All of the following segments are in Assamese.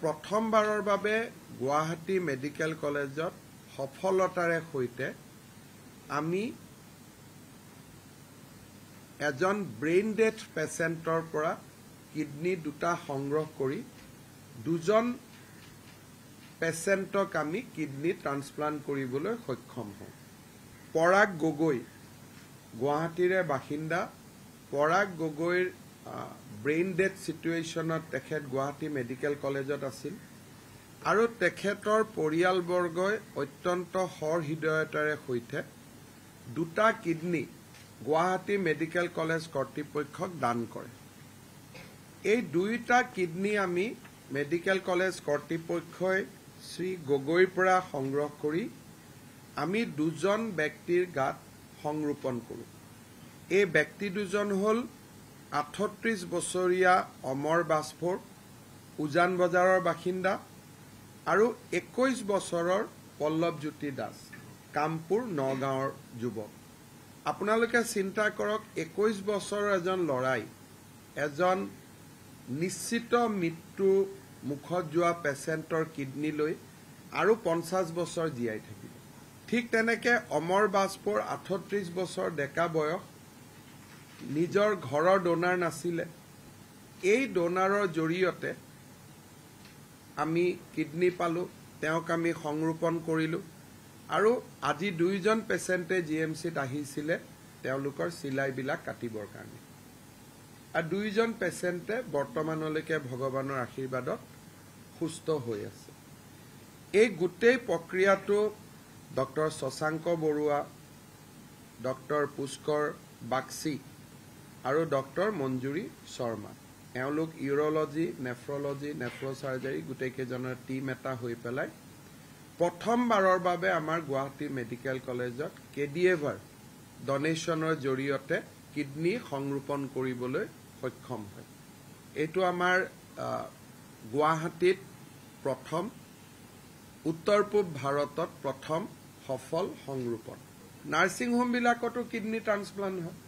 প্ৰথমবাৰৰ বাবে গুৱাহাটী মেডিকেল কলেজত সফলতাৰে সৈতে আমি এজন ব্ৰেইন ডেথ পেচেণ্টৰ পৰা কিডনী দুটা সংগ্ৰহ কৰি দুজন পেচেণ্টক আমি কিডনী ট্ৰান্সপ্লাণ্ট কৰিবলৈ সক্ষম হওঁ পৰাগ গগৈ গুৱাহাটীৰে বাসিন্দা পৰাগ গগৈৰ ব্ৰেইন ডেথ চিটুৱেশ্যনত তেখেত গুৱাহাটী মেডিকেল কলেজত আছিল আৰু তেখেতৰ পৰিয়ালবৰ্গই অত্যন্ত সৰ হৃদয়তাৰে সৈতে দুটা কিডনী গুৱাহাটী মেডিকেল কলেজ কৰ্তৃপক্ষক দান কৰে এই দুয়োটা কিডনী আমি মেডিকেল কলেজ কৰ্তৃপক্ষই শ্ৰী গগৈৰ পৰা সংগ্ৰহ কৰি আমি দুজন ব্যক্তিৰ গাত সংৰোপণ কৰোঁ এই ব্যক্তি দুজন হ'ল আঠত্ৰিশ বছৰীয়া অমৰ বাজপোৰ উজান বজাৰৰ বাসিন্দা আৰু একৈশ বছৰৰ পল্লৱজ্যোতি দাস কামপুৰ নগাঁৱৰ যুৱক আপোনালোকে চিন্তা কৰক একৈছ বছৰৰ এজন ল'ৰাই এজন নিশ্চিত মৃত্যু মুখত যোৱা পেচেণ্টৰ কিডনীলৈ আৰু পঞ্চাছ বছৰ জীয়াই থাকিব ঠিক তেনেকৈ অমৰ বাজপোৰ আঠত্ৰিছ বছৰ ডেকা বয়স নিজৰ ঘৰৰ ডোনাৰ নাছিলে এই ডোনাৰৰ জৰিয়তে আমি কিডনী পালোঁ তেওঁক আমি সংৰোপণ কৰিলোঁ আৰু আজি দুয়োজন পেচেণ্টে জি এম চিত আহিছিলে তেওঁলোকৰ চিলাইবিলাক কাটিবৰ কাৰণে আৰু দুয়োজন পেচেণ্টে বৰ্তমানলৈকে ভগৱানৰ আশীৰ্বাদত সুস্থ হৈ আছে এই গোটেই প্ৰক্ৰিয়াটো ডক্টৰ শশাংক বৰুৱা ডক্টৰ পুষ্কৰ বাক্সী আৰু ডক্টৰ মঞ্জুৰী শৰ্মা এওঁলোক ইউৰলজি নেফ্ৰলজি নেফ্ৰ' চাৰ্জাৰী গোটেইকেইজনৰ টীম এটা হৈ পেলাই প্ৰথমবাৰৰ বাবে আমাৰ গুৱাহাটী মেডিকেল কলেজত কে ডি এভাৰ ডনেশ্যনৰ জৰিয়তে কিডনী সংৰোপণ কৰিবলৈ সক্ষম হয় এইটো আমাৰ গুৱাহাটীত প্ৰথম উত্তৰ পূব ভাৰতত প্ৰথম সফল সংৰোপণ নাৰ্ছিং হোমবিলাকতো কিডনী ট্ৰান্সপ্লাণ্ট হয়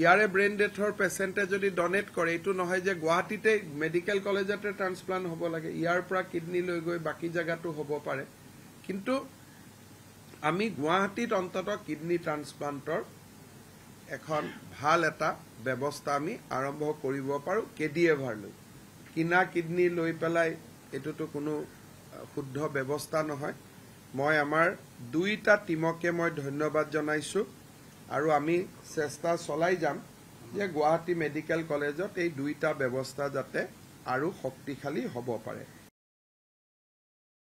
ইয়াৰে ব্ৰেইন ডেথৰ পেচেণ্টে যদি ডনেট কৰে এইটো নহয় যে গুৱাহাটীতে মেডিকেল কলেজতে ট্ৰান্সপ্লাণ্ট হ'ব লাগে ইয়াৰ পৰা কিডনী লৈ গৈ বাকী জেগাতো হ'ব পাৰে কিন্তু আমি গুৱাহাটীত অন্ততঃ কিডনী ট্ৰান্সপ্লাণ্টৰ এখন ভাল এটা ব্যৱস্থা আমি আৰম্ভ কৰিব পাৰোঁ কে ডি এভাৰলৈ কিনা কিডনী লৈ পেলাই এইটোতো কোনো শুদ্ধ ব্যৱস্থা নহয় মই আমাৰ দুইটা টীমকে মই ধন্যবাদ জনাইছোঁ আৰু আমি চেষ্টা চলাই যাম যে গুৱাহাটী মেডিকেল কলেজত এই দুইটা ব্যৱস্থা যাতে আৰু শক্তিশালী হ'ব পাৰে